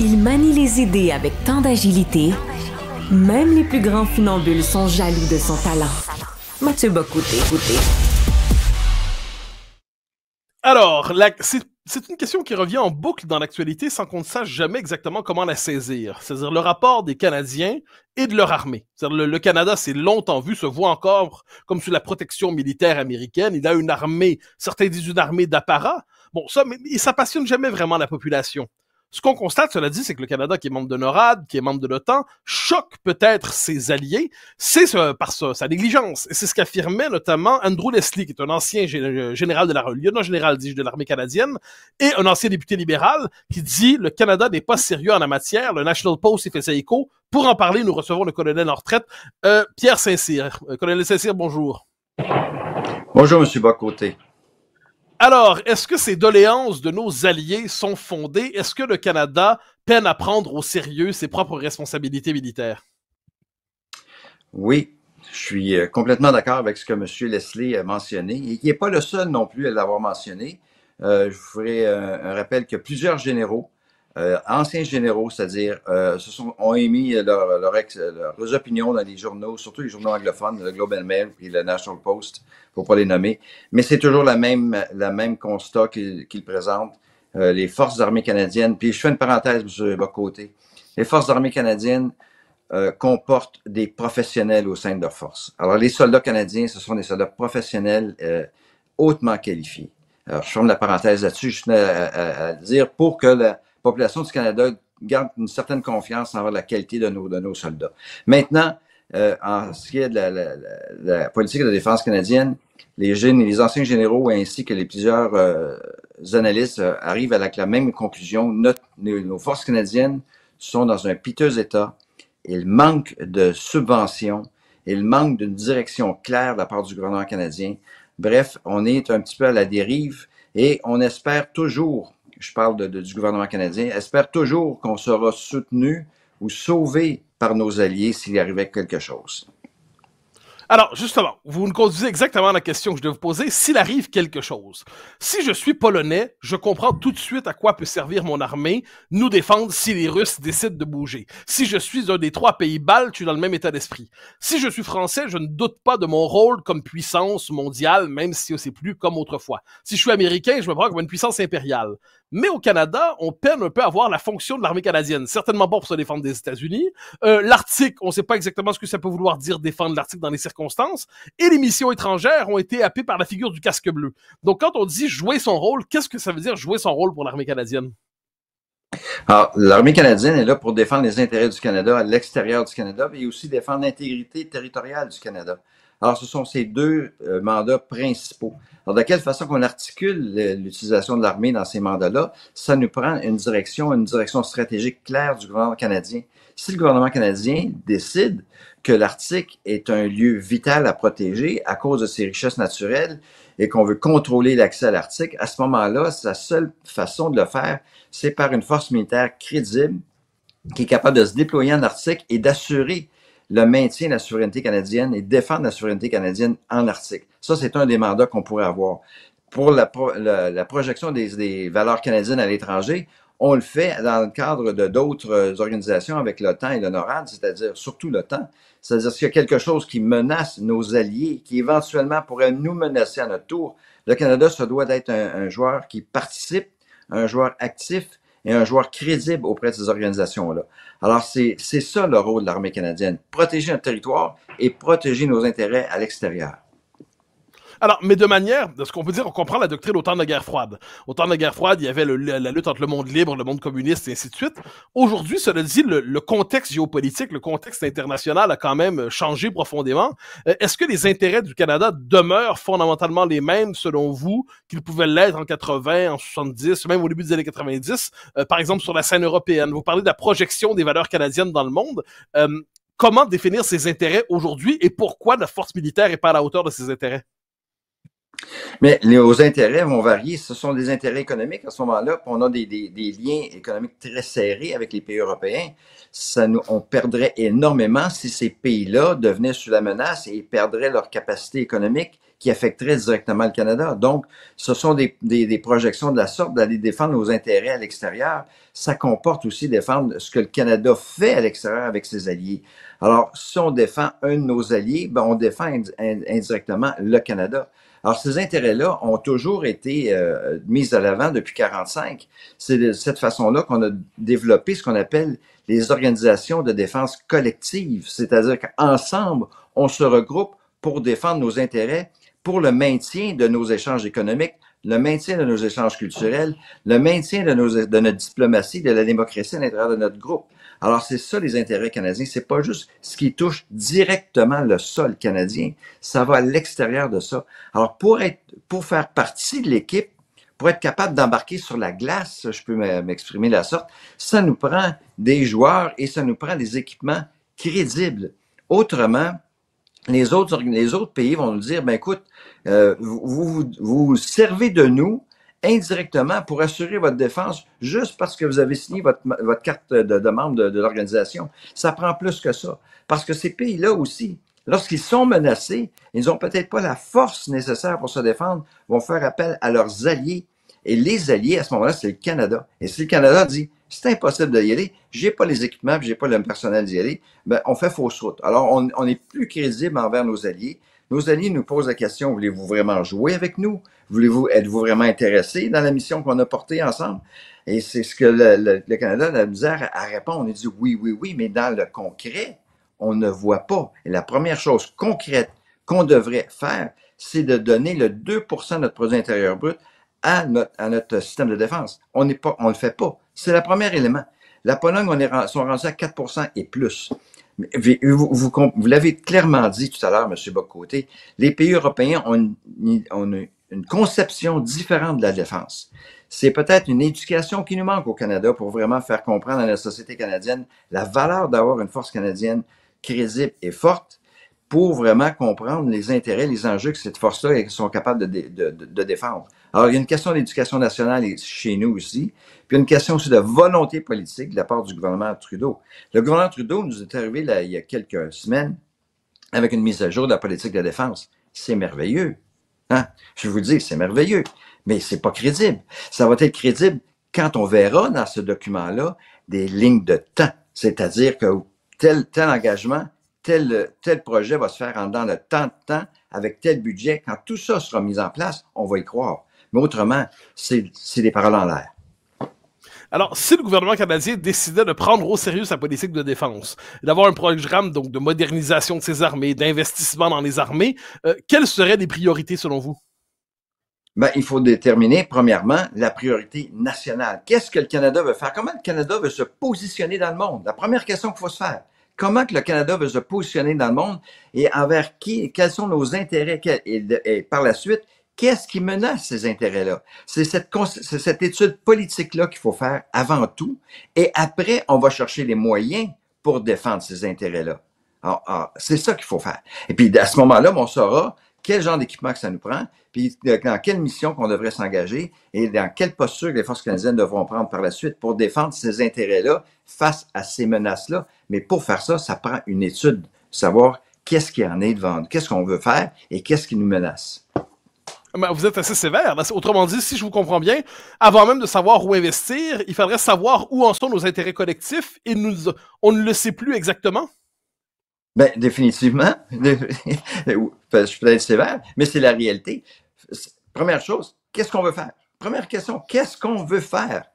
Il manie les idées avec tant d'agilité, même les plus grands funambules sont jaloux de son talent. Mathieu Bocouté. écoutez. Alors, c'est une question qui revient en boucle dans l'actualité sans qu'on ne sache jamais exactement comment la saisir. C'est-à-dire le rapport des Canadiens et de leur armée. Le, Canada s'est longtemps vu, se voit encore comme sous la protection militaire américaine. Il a une armée, certains disent une armée d'apparat. Bon, ça, mais, ça passionne jamais vraiment la population. Ce qu'on constate, cela dit, c'est que le Canada, qui est membre de NORAD, qui est membre de l'OTAN, choque peut-être ses alliés, c'est par sa, négligence. Et c'est ce qu'affirmait notamment Andrew Leslie, qui est un ancien euh, général de la lieutenant général dis de l'armée canadienne, et un ancien député libéral, qui dit le Canada n'est pas sérieux en la matière. Le National Post y fait ça écho. Pour en parler, nous recevons le colonel en retraite, euh, Pierre Saint-Cyr. Euh, colonel Saint-Cyr, bonjour. Bonjour, Monsieur Bocoté. Alors, est-ce que ces doléances de nos alliés sont fondées? Est-ce que le Canada peine à prendre au sérieux ses propres responsabilités militaires? Oui, je suis euh, complètement d'accord avec ce que M. Leslie a mentionné, et qui n'est pas le seul non plus à l'avoir mentionné. Euh, je vous ferai euh, un, rappel que plusieurs généraux, anciens généraux, c'est-à-dire, ont émis leurs opinions dans les journaux, surtout les journaux anglophones, le Global Mail et le National Post, faut pas les nommer. Mais c'est toujours la même, constat qu'il présente. Euh, les forces armées canadiennes, puis je fais une parenthèse sur votre côté. Les forces armées canadiennes euh, comportent des professionnels au sein de leurs forces. Alors, les soldats canadiens, ce sont des soldats professionnels euh, hautement qualifiés. Alors, je ferme la parenthèse là-dessus. Je tenais à, dire pour que la population du Canada garde une certaine confiance envers la qualité de nos soldats. Maintenant, euh, en ce qui est de la, politique de défense canadienne, les, les anciens généraux ainsi que les plusieurs euh, analystes euh, arrivent à la, même conclusion. nos forces canadiennes sont dans un piteux état. Il manque de subventions. Il manque d'une direction claire de la part du gouvernement canadien. Bref, on est un petit peu à la dérive et on espère toujours, je parle du gouvernement canadien, espère toujours qu'on sera soutenu ou sauvé nos alliés s'il arrivait quelque chose. Alors, justement, vous me conduisez exactement à la question que je devais vous poser. S'il arrive quelque chose, si je suis polonais, je comprends tout de suite à quoi peut servir mon armée, nous défendre si les Russes décident de bouger. Si je suis un des trois pays baltes, je suis dans le même état d'esprit. Si je suis français, je ne doute pas de mon rôle comme puissance mondiale, même si c'est plus comme autrefois. Si je suis américain, je me prends comme une puissance impériale. Mais au Canada, on peine un peu à voir la fonction de l'armée canadienne. Certainement pas pour se défendre des États-Unis. Euh, L'Arctique, on ne sait pas exactement ce que ça peut vouloir dire défendre l'Arctique dans les circonstances. Et les missions étrangères ont été happées par la figure du casque bleu. Donc quand on dit jouer son rôle, qu'est-ce que ça veut dire jouer son rôle pour l'armée canadienne? Alors, l'armée canadienne est là pour défendre les intérêts du Canada à l'extérieur du Canada, mais aussi défendre l'intégrité territoriale du Canada. Alors, ce sont ces deux euh, mandats principaux. Alors, de quelle façon qu'on articule l'utilisation de l'armée dans ces mandats-là, ça nous prend une direction, une direction stratégique claire du gouvernement canadien. Si le gouvernement canadien décide que l'Arctique est un lieu vital à protéger à cause de ses richesses naturelles et qu'on veut contrôler l'accès à l'Arctique, à ce moment-là, sa seule façon de le faire, c'est par une force militaire crédible qui est capable de se déployer en Arctique et d'assurer le maintien de la souveraineté canadienne et défendre la souveraineté canadienne en Arctique. Ça, c'est un des mandats qu'on pourrait avoir. Pour la, projection des, valeurs canadiennes à l'étranger, on le fait dans le cadre de d'autres organisations avec l'OTAN et le c'est-à-dire surtout l'OTAN. C'est-à-dire s'il y a quelque chose qui menace nos alliés, qui éventuellement pourrait nous menacer à notre tour, le Canada se doit d'être un joueur qui participe, un joueur actif, et un joueur crédible auprès de ces organisations-là. Alors, c'est ça le rôle de l'armée canadienne, protéger notre territoire et protéger nos intérêts à l'extérieur. Alors, mais de manière, de ce qu'on peut dire, on comprend la doctrine au temps de la guerre froide. Au temps de la guerre froide, il y avait la lutte entre le monde libre, le monde communiste, et ainsi de suite. Aujourd'hui, cela dit, le, contexte géopolitique, le contexte international a quand même changé profondément. Euh, est-ce que les intérêts du Canada demeurent fondamentalement les mêmes, selon vous, qu'ils pouvaient l'être en 80, en 70, même au début des années 90, euh, par exemple sur la scène européenne? Vous parlez de la projection des valeurs canadiennes dans le monde. Euh, comment définir ses intérêts aujourd'hui et pourquoi la force militaire n'est pas à la hauteur de ses intérêts? Mais nos intérêts vont varier. Ce sont des intérêts économiques à ce moment-là. On a des, liens économiques très serrés avec les pays européens. on perdrait énormément si ces pays-là devenaient sous la menace et perdraient leur capacité économique qui affecterait directement le Canada. Donc, ce sont des, projections de la sorte d'aller défendre nos intérêts à l'extérieur. Ça comporte aussi défendre ce que le Canada fait à l'extérieur avec ses alliés. Alors, si on défend un de nos alliés, ben, on défend indirectement le Canada. Alors, ces intérêts-là ont toujours été euh, mis à l'avant depuis 45. C'est de cette façon-là qu'on a développé ce qu'on appelle les organisations de défense collective, c'est-à-dire qu'ensemble, on se regroupe pour défendre nos intérêts, pour le maintien de nos échanges économiques, le maintien de nos échanges culturels, le maintien de, nos, de notre diplomatie, de la démocratie à l'intérieur de notre groupe. Alors, c'est ça les intérêts canadiens. C'est pas juste ce qui touche directement le sol canadien. Ça va à l'extérieur de ça. Alors, pour être, pour faire partie de l'équipe, pour être capable d'embarquer sur la glace, je peux m'exprimer de la sorte, ça nous prend des joueurs et ça nous prend des équipements crédibles. Autrement, les autres, les autres pays vont nous dire, ben écoute, euh, vous, vous servez de nous, indirectement pour assurer votre défense juste parce que vous avez signé votre, carte de membre de, l'organisation. Ça prend plus que ça. Parce que ces pays-là aussi, lorsqu'ils sont menacés, ils n'ont peut-être pas la force nécessaire pour se défendre, vont faire appel à leurs alliés. Et les alliés, à ce moment-là, c'est le Canada. Et si le Canada dit, c'est impossible d'y aller, j'ai pas les équipements, j'ai pas le personnel d'y aller, ben, on fait fausse route. Alors, on, on est plus crédible envers nos alliés nos alliés nous posent la question, voulez-vous vraiment jouer avec nous? Voulez-vous, êtes-vous vraiment intéressé dans la mission qu'on a portée ensemble? Et c'est ce que le, Canada a la misère à répondre. On a dit oui, oui, oui, mais dans le concret, on ne voit pas. Et la première chose concrète qu'on devrait faire, c'est de donner le 2 de notre produit intérieur brut à notre, système de défense. On ne le fait pas. C'est le premier élément. La Pologne, on est, sont rendus à 4 et plus. Vous, l'avez clairement dit tout à l'heure, M. Bocoté, les pays européens ont une conception différente de la défense. C'est peut-être une éducation qui nous manque au Canada pour vraiment faire comprendre à la société canadienne la valeur d'avoir une force canadienne crédible et forte pour vraiment comprendre les intérêts, les enjeux que cette force-là est capable de, défendre. Alors, il y a une question d'éducation nationale chez nous aussi, puis une question aussi de volonté politique de la part du gouvernement Trudeau. Le gouvernement Trudeau nous est arrivé il y a quelques semaines avec une mise à jour de la politique de défense. C'est merveilleux. Hein? Je vous dis, c'est merveilleux, mais c'est pas crédible. Ça va être crédible quand on verra dans ce document-là des lignes de temps, c'est-à-dire que tel, tel engagement, tel, projet va se faire en dans le temps de temps, avec tel budget. Quand tout ça sera mis en place, on va y croire. Mais autrement, c'est des paroles en l'air. Alors, si le gouvernement canadien décidait de prendre au sérieux sa politique de défense, d'avoir un programme donc de modernisation de ses armées, d'investissement dans les armées, euh, quelles seraient les priorités selon vous? Ben, il faut déterminer, premièrement, la priorité nationale. Qu'est-ce que le Canada veut faire? Comment le Canada veut se positionner dans le monde? La première question qu'il faut se faire comment que le Canada veut se positionner dans le monde et envers qui, quels sont nos intérêts et, par la suite, qu'est-ce qui menace ces intérêts-là? C'est cette, cette, étude politique-là qu'il faut faire avant tout et après, on va chercher les moyens pour défendre ces intérêts-là. Ah, ah, c'est ça qu'il faut faire. Et puis, à ce moment-là, on saura quel genre d'équipement ça nous prend, puis dans quelle mission qu'on devrait s'engager et dans quelle posture les forces canadiennes devront prendre par la suite pour défendre ces intérêts-là face à ces menaces-là. Mais pour faire ça, ça prend une étude, savoir qu'est-ce qu'il en est devant nous, qu'est-ce qu'on veut faire et qu'est-ce qui nous menace. Ben, vous êtes assez sévère. Autrement dit, si je vous comprends bien, avant même de savoir où investir, il faudrait savoir où en sont nos intérêts collectifs et nous, on ne le sait plus exactement. Ben, définitivement. je suis peut-être sévère, mais c'est la réalité. Première chose, qu'est-ce qu'on veut faire? Première question, qu'est-ce qu'on veut faire?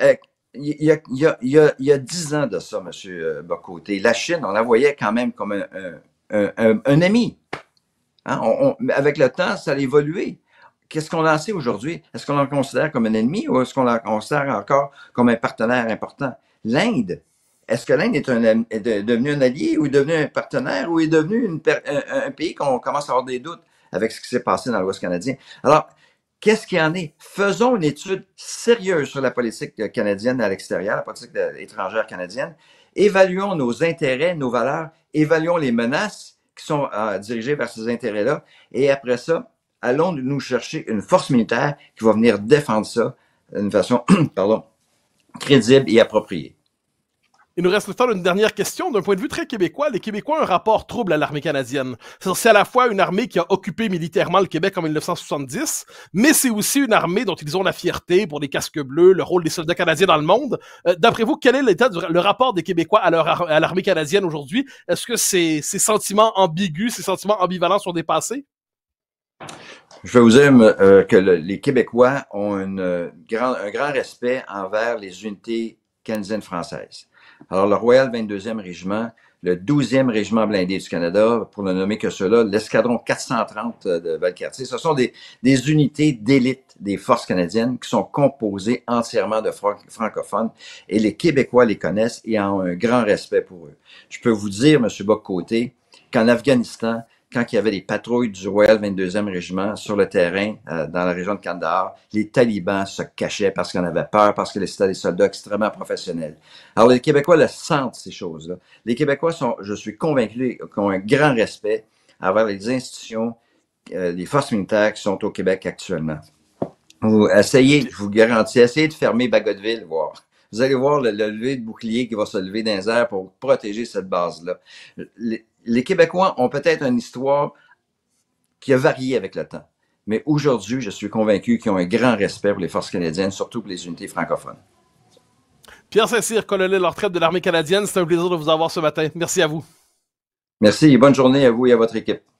Euh, il, y a, il, y a, il y a, dix ans de ça, M. Bocoté, la Chine, on la voyait quand même comme un, un, ami. Hein, avec le temps, ça a évolué. Qu'est-ce qu'on en sait aujourd'hui? Est-ce qu'on la considère comme un ennemi ou est-ce qu'on la considère encore comme un partenaire important? L'Inde, est-ce que l'Inde est, un, devenue un allié ou est devenu un partenaire ou est devenu un, pays qu'on commence à avoir des doutes avec ce qui s'est passé dans l'Ouest canadien? Alors, qu'est-ce qu'il en est? Faisons une étude sérieuse sur la politique euh, canadienne à l'extérieur, la politique étrangère canadienne. Évaluons nos intérêts, nos valeurs, évaluons les menaces qui sont euh, dirigées vers ces intérêts-là. Et après ça, allons nous chercher une force militaire qui va venir défendre ça d'une façon, pardon, crédible et appropriée. Il nous reste le temps d'une dernière question. D'un point de vue très québécois, les Québécois ont un rapport trouble à l'armée canadienne. C'est à la fois une armée qui a occupé militairement le Québec en 1970, mais c'est aussi une armée dont ils ont la fierté pour les casques bleus, le rôle des soldats canadiens dans le monde. Euh, d'après vous, quel est l'état le rapport des Québécois à l'armée canadienne aujourd'hui? Est-ce que ces, sentiments ambigus, ces sentiments ambivalents sont dépassés? Je vais vous dire euh, que les Québécois ont euh, un grand respect envers les unités canadiennes françaises. Alors, le Royal 22e Régiment, le 12e Régiment blindé du Canada, pour ne nommer que ceux-là, l'escadron 430 euh, de Valcartier, ce sont des, unités d'élite des forces canadiennes qui sont composées entièrement de francophones et les Québécois les connaissent et ont un grand respect pour eux. Je peux vous dire, M. Bocoté, qu'en Afghanistan, quand il y avait des patrouilles du Royal 22e Régiment sur le terrain euh, dans la région de Kandahar, les talibans se cachaient parce qu'on avait peur, parce que c'était des soldats extrêmement professionnels. Alors les Québécois le sentent, ces choses-là. Les Québécois sont, je suis convaincu, ont un grand respect envers les institutions, euh, les forces militaires qui sont au Québec actuellement. Vous essayez, je vous garantis, essayez de fermer Bagotville, voir. Vous allez voir le, lever de bouclier qui va se lever dans les airs pour protéger cette base-là. Les, Québécois ont peut-être une histoire qui a varié avec le temps. Mais aujourd'hui, je suis convaincu qu'ils ont un grand respect pour les forces canadiennes, surtout pour les unités francophones. Pierre Saint-Cyr, colonel la retraite de l'armée canadienne, c'est un plaisir de vous avoir ce matin. Merci à vous. Merci et bonne journée à vous et à votre équipe.